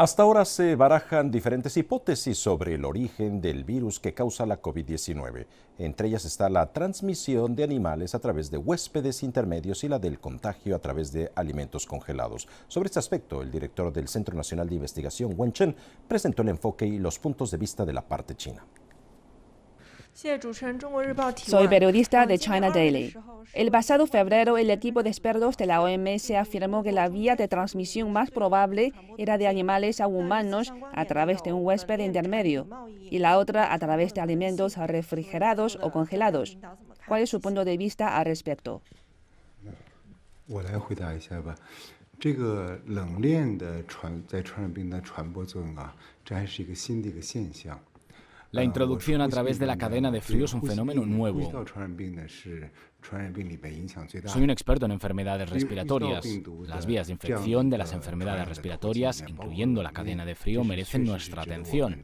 Hasta ahora se barajan diferentes hipótesis sobre el origen del virus que causa la COVID-19. Entre ellas está la transmisión de animales a través de huéspedes intermedios y la del contagio a través de alimentos congelados. Sobre este aspecto, el director del Centro Nacional de Investigación, Wen Chen, presentó el enfoque y los puntos de vista de la parte china. Soy periodista de China Daily. El pasado febrero, el equipo de expertos de la OMS afirmó que la vía de transmisión más probable era de animales a humanos a través de un huésped intermedio y la otra a través de alimentos refrigerados o congelados. ¿Cuál es su punto de vista al respecto? La introducción a través de la cadena de frío es un fenómeno nuevo. Soy un experto en enfermedades respiratorias. Las vías de infección de las enfermedades respiratorias, incluyendo la cadena de frío, merecen nuestra atención.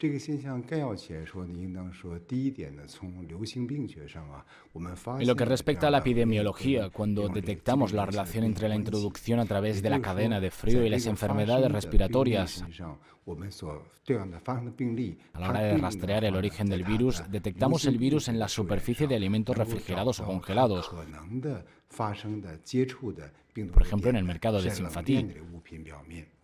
En lo que respecta a la epidemiología, cuando detectamos la relación entre la introducción a través de la cadena de frío y las enfermedades respiratorias, a la hora de rastrear el origen del virus, detectamos el virus en la superficie de alimentos refrigerados o congelados. Por ejemplo, en el mercado de Sinfatí.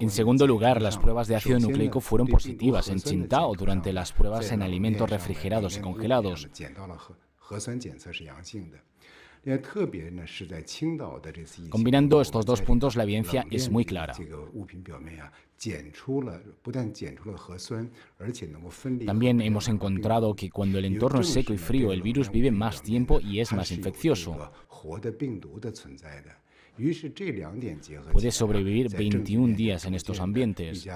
En segundo lugar, las pruebas de ácido nucleico fueron positivas en Chintao durante las pruebas en alimentos refrigerados y congelados. Combinando estos dos puntos, la evidencia es muy clara. También hemos encontrado que cuando el entorno es seco y frío, el virus vive más tiempo y es más infeccioso. Puede sobrevivir 21 días en estos ambientes.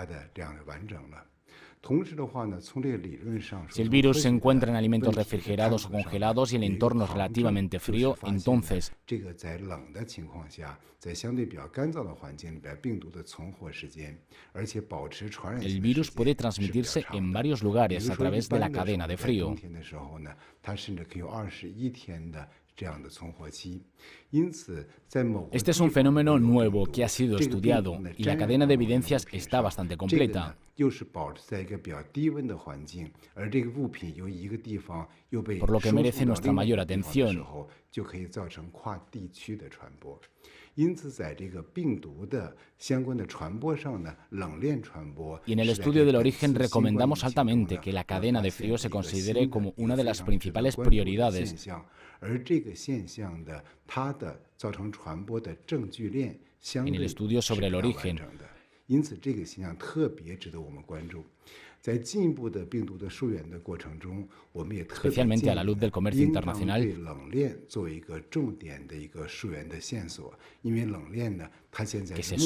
Si el virus se encuentra en alimentos refrigerados o congelados y el entorno es relativamente frío, entonces el virus puede transmitirse en varios lugares a través de la cadena de frío. Este es un fenómeno nuevo que ha sido estudiado y la cadena de evidencias está bastante completa. Por lo que merece nuestra mayor atención. Y en el estudio del origen recomendamos altamente que la cadena de frío se considere como una de las principales prioridades. en el el estudio sobre origen. 在进一步的病毒的溯源的过程中，我们也特别强调，经常对冷链作为一个重点的一个溯源的线索，因为冷链呢，它现在目前在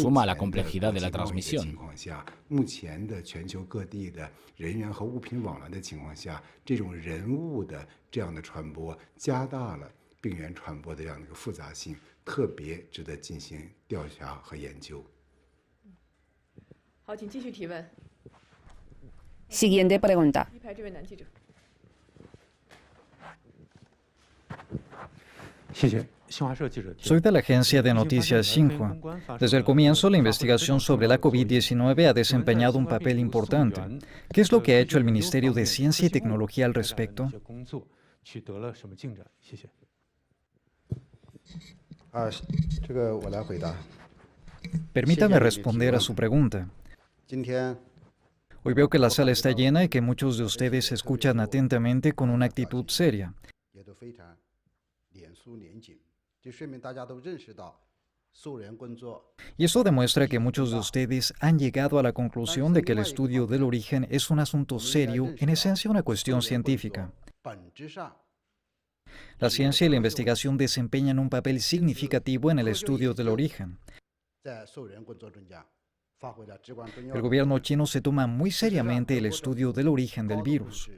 情况下，目前的全球各地的人员和物品往来的情况下，这种人物的这样的传播，加大了病原传播的这样的一个复杂性，特别值得进行调查和研究。好，请继续提问。Siguiente pregunta. Soy de la agencia de noticias Xinhua. Desde el comienzo, la investigación sobre la COVID-19 ha desempeñado un papel importante. ¿Qué es lo que ha hecho el Ministerio de Ciencia y Tecnología al respecto? Ah, Permítame responder a su pregunta. Hoy veo que la sala está llena y que muchos de ustedes escuchan atentamente con una actitud seria. Y eso demuestra que muchos de ustedes han llegado a la conclusión de que el estudio del origen es un asunto serio, en esencia una cuestión científica. La ciencia y la investigación desempeñan un papel significativo en el estudio del origen. El gobierno chino se toma muy este seriamente el estudio del origen del virus.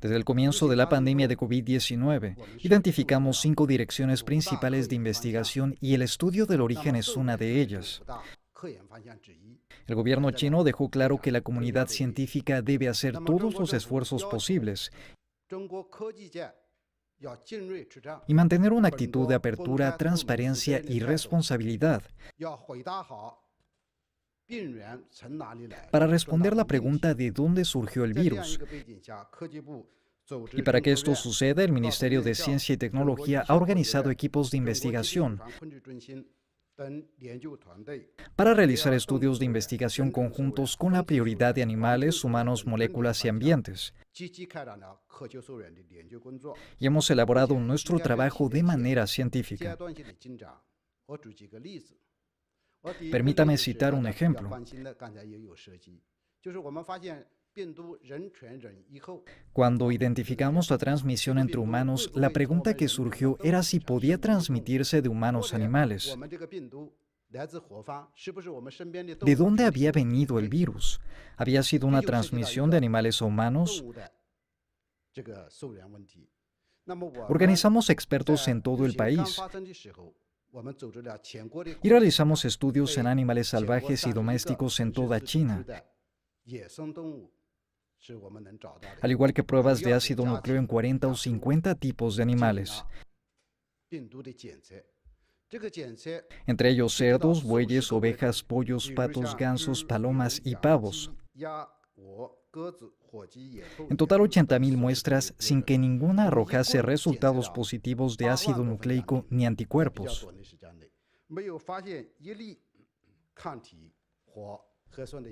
Desde el comienzo de la pandemia de COVID-19, identificamos cinco direcciones principales de investigación y el estudio del origen es una de ellas. El gobierno chino dejó claro que la comunidad científica debe hacer todos los esfuerzos posibles y mantener una actitud de apertura, transparencia y responsabilidad para responder la pregunta de dónde surgió el virus. Y para que esto suceda, el Ministerio de Ciencia y Tecnología ha organizado equipos de investigación para realizar estudios de investigación conjuntos con la prioridad de animales, humanos, moléculas y ambientes. Y hemos elaborado nuestro trabajo de manera científica. Permítame citar un ejemplo. Cuando identificamos la transmisión entre humanos, la pregunta que surgió era si podía transmitirse de humanos a animales. ¿De dónde había venido el virus? ¿Había sido una transmisión de animales a humanos? Organizamos expertos en todo el país y realizamos estudios en animales salvajes y domésticos en toda China al igual que pruebas de ácido nucleo en 40 o 50 tipos de animales, entre ellos cerdos, bueyes, ovejas, pollos, patos, gansos, palomas y pavos. En total 80.000 muestras sin que ninguna arrojase resultados positivos de ácido nucleico ni anticuerpos.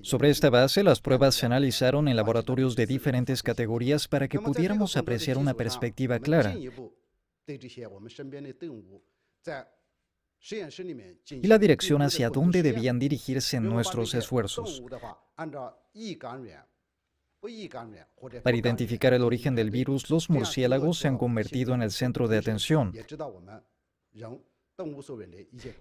Sobre esta base, las pruebas se analizaron en laboratorios de diferentes categorías para que pudiéramos apreciar una perspectiva clara. Y la dirección hacia dónde debían dirigirse nuestros esfuerzos. Para identificar el origen del virus, los murciélagos se han convertido en el centro de atención.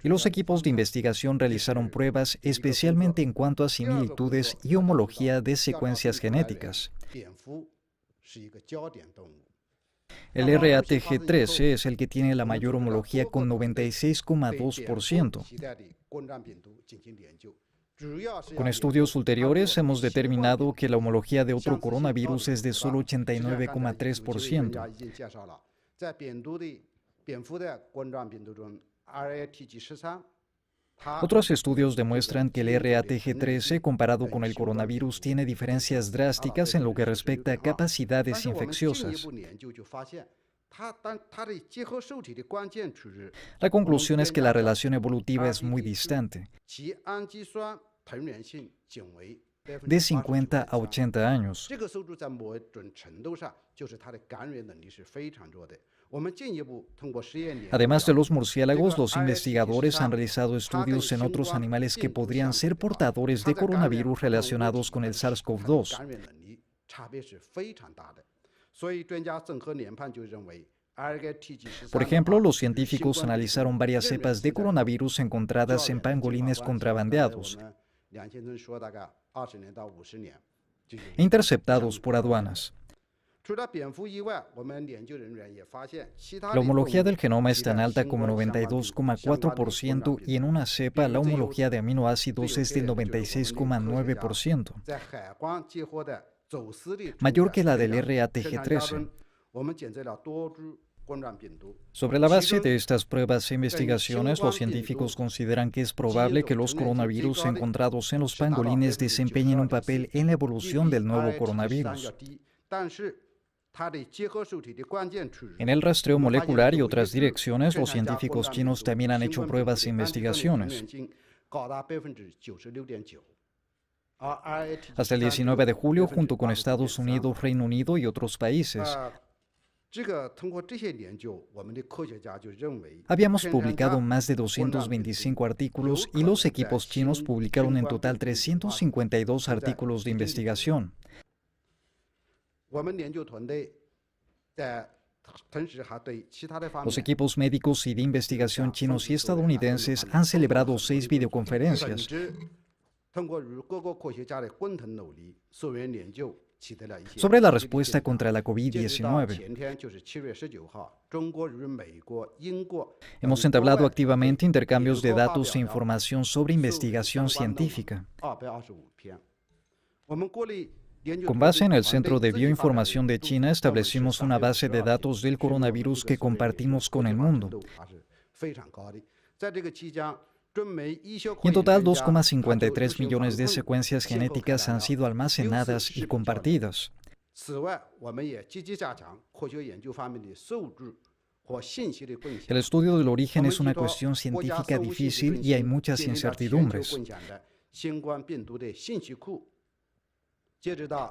Y los equipos de investigación realizaron pruebas especialmente en cuanto a similitudes y homología de secuencias genéticas. El RATG13 es el que tiene la mayor homología con 96,2%. Con estudios ulteriores hemos determinado que la homología de otro coronavirus es de solo 89,3%. Otros estudios demuestran que el RATG13 comparado con el coronavirus tiene diferencias drásticas en lo que respecta a capacidades infecciosas. La conclusión es que la relación evolutiva es muy distante, de 50 a 80 años. Además de los murciélagos, los investigadores han realizado estudios en otros animales que podrían ser portadores de coronavirus relacionados con el SARS-CoV-2. Por ejemplo, los científicos analizaron varias cepas de coronavirus encontradas en pangolines contrabandeados e interceptados por aduanas. La homología del genoma es tan alta como 92,4% y en una cepa la homología de aminoácidos es del 96,9%, mayor que la del RATG13. Sobre la base de estas pruebas e investigaciones, los científicos consideran que es probable que los coronavirus encontrados en los pangolines desempeñen un papel en la evolución del nuevo coronavirus. En el rastreo molecular y otras direcciones, los científicos chinos también han hecho pruebas e investigaciones. Hasta el 19 de julio, junto con Estados Unidos, Reino Unido y otros países, Habíamos publicado más de 225 artículos y los equipos chinos publicaron en total 352 artículos de investigación. LOS equipos médicos y de investigación chinos y estadounidenses han celebrado seis videoconferencias. Sobre la respuesta contra la COVID-19, hemos entablado activamente intercambios de datos e información sobre investigación científica. Con base en el Centro de Bioinformación de China, establecimos una base de datos del coronavirus que compartimos con el mundo. en total, 2,53 millones de secuencias genéticas han sido almacenadas y compartidas. El estudio del origen es una cuestión científica difícil y hay muchas incertidumbres.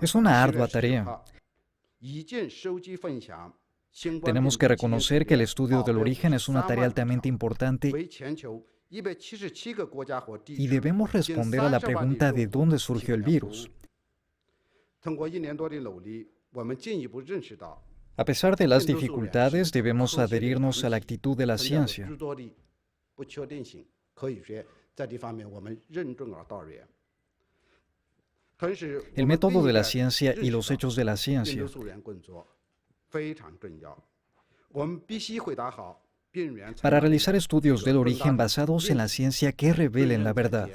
Es una ardua tarea. Tenemos que reconocer que el estudio del origen es una tarea altamente importante y debemos responder a la pregunta de dónde surgió el virus. A pesar de las dificultades, debemos adherirnos a la actitud de la ciencia. El método de la ciencia y los hechos de la ciencia. Para realizar estudios del origen basados en la ciencia que revelen la verdad.